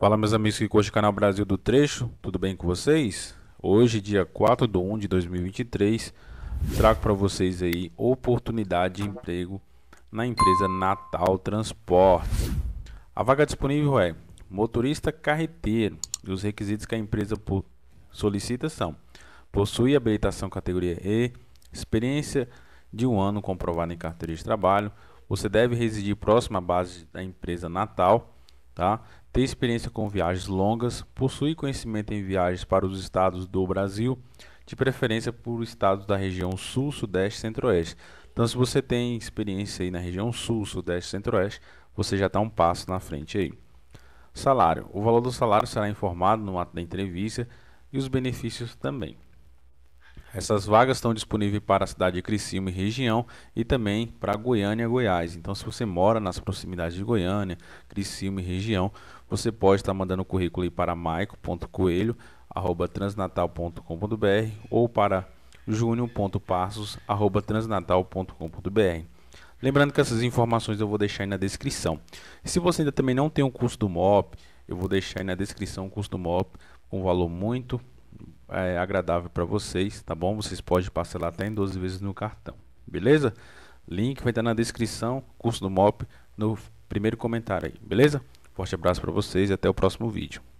Fala meus amigos que curte o canal Brasil do Trecho, tudo bem com vocês? Hoje, dia 4 de 1 de 2023, trago para vocês aí oportunidade de emprego na empresa Natal Transportes. A vaga disponível é motorista carreteiro e os requisitos que a empresa solicita são possui habilitação categoria E, experiência de um ano comprovada em carteira de trabalho, você deve residir próximo à base da empresa Natal, tá? ter experiência com viagens longas, possuir conhecimento em viagens para os estados do Brasil, de preferência por estados da região Sul, Sudeste e Centro-Oeste. Então, se você tem experiência aí na região Sul, Sudeste e Centro-Oeste, você já está um passo na frente aí. Salário. O valor do salário será informado no ato da entrevista e os benefícios também. Essas vagas estão disponíveis para a cidade de Criciúma e região e também para Goiânia, Goiás. Então, se você mora nas proximidades de Goiânia, Criciúma e região, você pode estar mandando o currículo aí para maico.coelho@transnatal.com.br ou para junio.passos@transnatal.com.br. Lembrando que essas informações eu vou deixar aí na descrição. se você ainda também não tem o um curso do MOP, eu vou deixar aí na descrição o curso do MOP com um valor muito é, agradável para vocês, tá bom? Vocês podem parcelar até em 12 vezes no cartão, beleza? Link vai estar na descrição, curso do MOP, no primeiro comentário aí, beleza? Forte abraço para vocês e até o próximo vídeo.